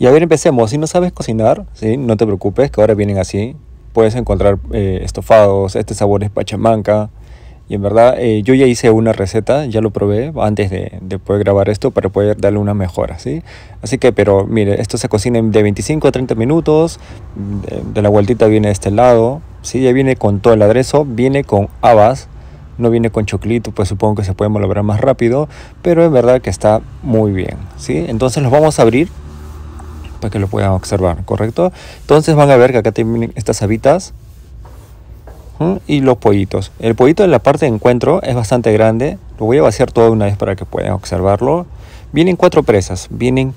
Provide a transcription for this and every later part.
Y a ver, empecemos. Si no sabes cocinar, ¿sí? no te preocupes, que ahora vienen así. Puedes encontrar eh, estofados, este sabor es pachamanca. Y en verdad, eh, yo ya hice una receta, ya lo probé antes de, de, poder grabar esto para poder darle una mejora, ¿sí? Así que, pero mire, esto se cocina de 25 a 30 minutos. De, la vueltita viene de este lado, ¿sí? Ya viene con todo el aderezo, viene con habas no viene con choclito, pues supongo que se puede malograr más rápido, pero en verdad que está muy bien, ¿sí? Entonces los vamos a abrir para que lo puedan observar, ¿correcto? Entonces van a ver que acá tienen estas habitas y los pollitos. El pollito en la parte de encuentro es bastante grande, lo voy a vaciar todo una vez para que puedan observarlo. Vienen cuatro presas, vienen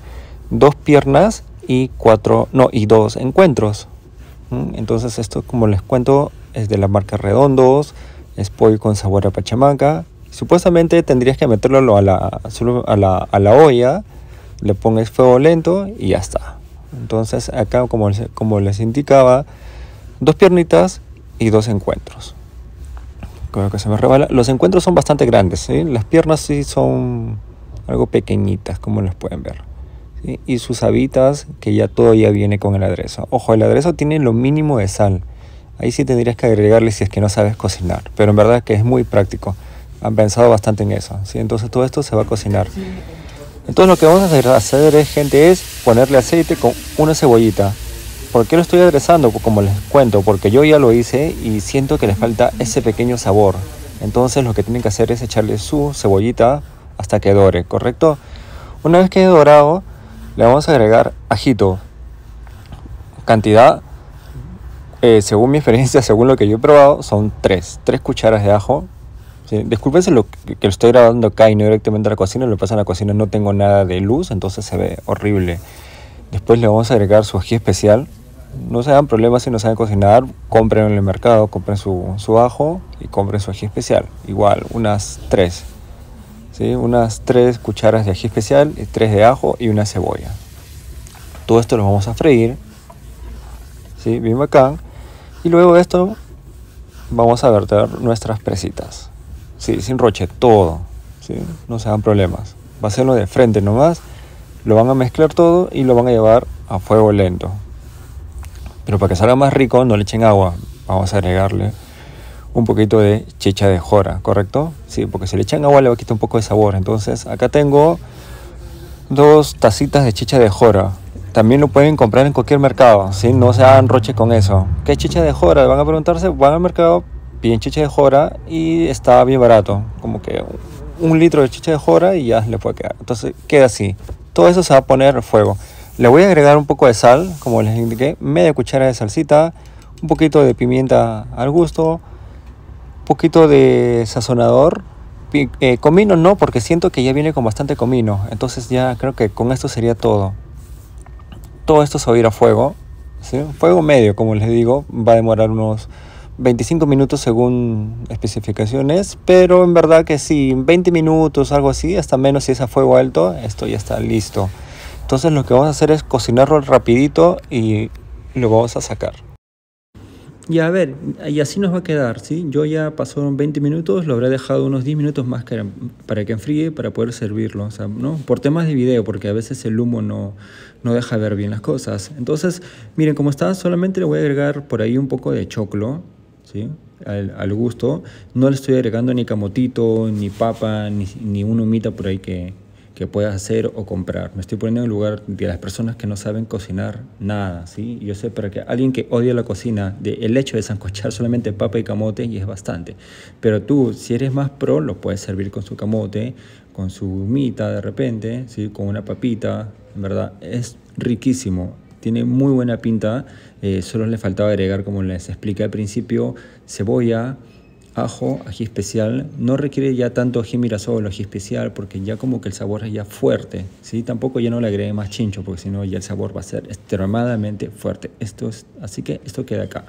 dos piernas y cuatro, no, y dos encuentros. Entonces esto, como les cuento, es de la marca Redondos, es pollo con sabor a pachamaca. Supuestamente tendrías que meterlo a la, a la, a la olla le pones fuego lento y ya está. Entonces acá, como, les indicaba, dos piernitas y dos encuentros. que se Los encuentros son bastante grandes, ¿sí? las piernas sí son algo pequeñitas, como les pueden ver. Y sus habitas, que ya todo ya viene con el aderezo. Ojo, el aderezo tiene lo mínimo de sal. Ahí sí tendrías que agregarle si es que no sabes cocinar, pero en verdad que es muy práctico. Han pensado bastante en eso. ¿sí? Entonces todo esto se va a cocinar. Entonces lo que vamos a hacer es, gente, es ponerle aceite con una cebollita. ¿Por qué lo estoy aderezando? Pues, como les cuento, porque yo ya lo hice y siento que le falta ese pequeño sabor. Entonces lo que tienen que hacer es echarle su cebollita hasta que dore, ¿correcto? Una vez que he dorado, le vamos a agregar ajito. Cantidad, eh, según mi experiencia, según lo que yo he probado, son 3. 3 cucharas de ajo Sí, disculpense lo que, lo estoy grabando acá y no directamente a la cocina, lo pasan en la cocina, no tengo nada de luz, entonces se ve horrible. Después le vamos a agregar su ají especial. No se hagan problemas si no saben cocinar, compren en el mercado, compren su, ajo y compren su ají especial. Igual, unas tres. ¿sí? Unas tres cucharas de ají especial, tres de ajo y una cebolla. Todo esto lo vamos a freír. ¿sí? Bien bacán. Y luego de esto vamos a verter nuestras presitas. Sí, sin roche, todo. ¿sí? No se hagan problemas. Va a hacerlo de frente nomás. Lo van a mezclar todo y lo van a llevar a fuego lento. Pero para que salga más rico, no le echen agua. Vamos a agregarle un poquito de chicha de jora, ¿correcto? Sí, porque si le echan agua le va a quitar un poco de sabor. Entonces, acá tengo dos tacitas de chicha de jora. También lo pueden comprar en cualquier mercado, ¿sí? No se hagan roche con eso. ¿Qué chicha de jora? Van a preguntarse, van al mercado, Bien chicha de jora y estaba bien barato, como que un litro de chicha de jora y ya le puede quedar. Entonces queda así. Todo eso se va a poner fuego. Le voy a agregar un poco de sal, como les indiqué, media cuchara de salsita, un poquito de pimienta al gusto, un poquito de sazonador. Eh, comino no, porque siento que ya viene con bastante comino. Entonces ya creo que con esto sería todo. Todo esto se va a ir a fuego. Fuego medio, como les digo, va a demorar unos 25 minutos según especificaciones, pero en verdad que sí, 20 minutos, algo así, hasta menos si es a fuego alto, esto ya está listo. Entonces lo que vamos a hacer es cocinarlo rapidito y lo vamos a sacar. Y a ver, y así nos va a quedar, ¿sí? Yo ya pasaron 20 minutos, lo habré dejado unos 10 minutos más para que enfríe, para poder servirlo, o sea, ¿no? Por temas de video, porque a veces el humo no, no deja ver bien las cosas. Entonces, miren, como está, solamente le voy a agregar por ahí un poco de choclo, al, gusto. No le estoy agregando ni camotito, ni papa, ni, ni una humita por ahí que, que, puedas hacer o comprar. Me estoy poniendo en lugar de las personas que no saben cocinar nada, ¿sí? Yo sé, para que alguien que odia la cocina, de, el hecho de zancochar solamente papa y camote y es bastante. Pero tú, si eres más pro, lo puedes servir con su camote, con su humita de repente, ¿sí? Con una papita, en verdad, es riquísimo tiene muy buena pinta, eh, solo le faltaba agregar, como les expliqué al principio, cebolla, ajo, ají especial. No requiere ya tanto ají mirasol o ají especial porque ya como que el sabor es ya fuerte. ¿sí? Tampoco ya no le agregué más chincho porque si no ya el sabor va a ser extremadamente fuerte. Esto es, así que esto queda acá.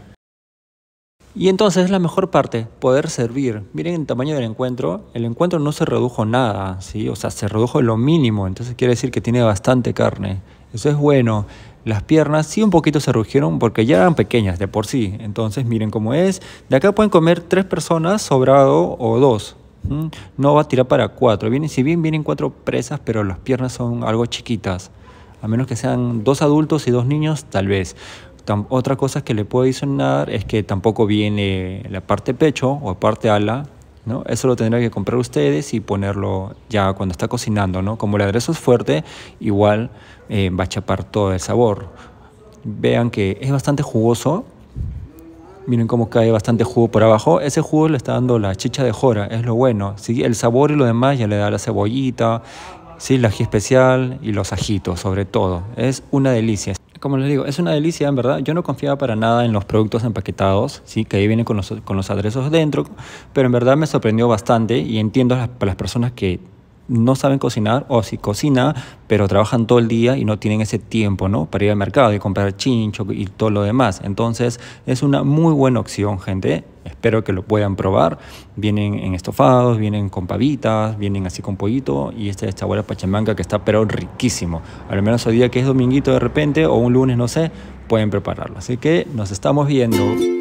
Y entonces la mejor parte, poder servir. Miren el tamaño del encuentro. El encuentro no se redujo nada, ¿sí? o sea, se redujo lo mínimo. Entonces quiere decir que tiene bastante carne. Eso es bueno. Las piernas sí un poquito se rugieron porque ya eran pequeñas de por sí. Entonces miren cómo es. De acá pueden comer tres personas sobrado o dos. ¿Mm? No va a tirar para cuatro. Vienen, si bien vienen cuatro presas, pero las piernas son algo chiquitas. A menos que sean dos adultos y dos niños, tal vez. otra cosa que le puedo adicionar es que tampoco viene la parte pecho o parte ala eso lo tendrán que comprar ustedes y ponerlo ya cuando está cocinando, ¿no? Como el aderezo es fuerte, igual eh, va a chapar todo el sabor. Vean que es bastante jugoso. Miren cómo cae bastante jugo por abajo. Ese jugo le está dando la chicha de jora, es lo bueno. El sabor y lo demás ya le da la cebollita, ¿sí? la ají especial y los ajitos, sobre todo. Es una delicia como les digo, es una delicia, en verdad. Yo no confiaba para nada en los productos empaquetados, ¿sí? que ahí vienen con los, con los aderezos dentro, pero en verdad me sorprendió bastante y entiendo las, las personas que no saben cocinar o si cocina, pero trabajan todo el día y no tienen ese tiempo, ¿no? Para ir al mercado y comprar chincho y todo lo demás. Entonces, es una muy buena opción, gente. Espero que lo puedan probar. Vienen en estofados, vienen con pavitas, vienen así con pollito y esta es chabuela pachamanca que está pero riquísimo. Al menos hoy día que es dominguito de repente o un lunes, no sé, pueden prepararlo. Así que nos estamos viendo.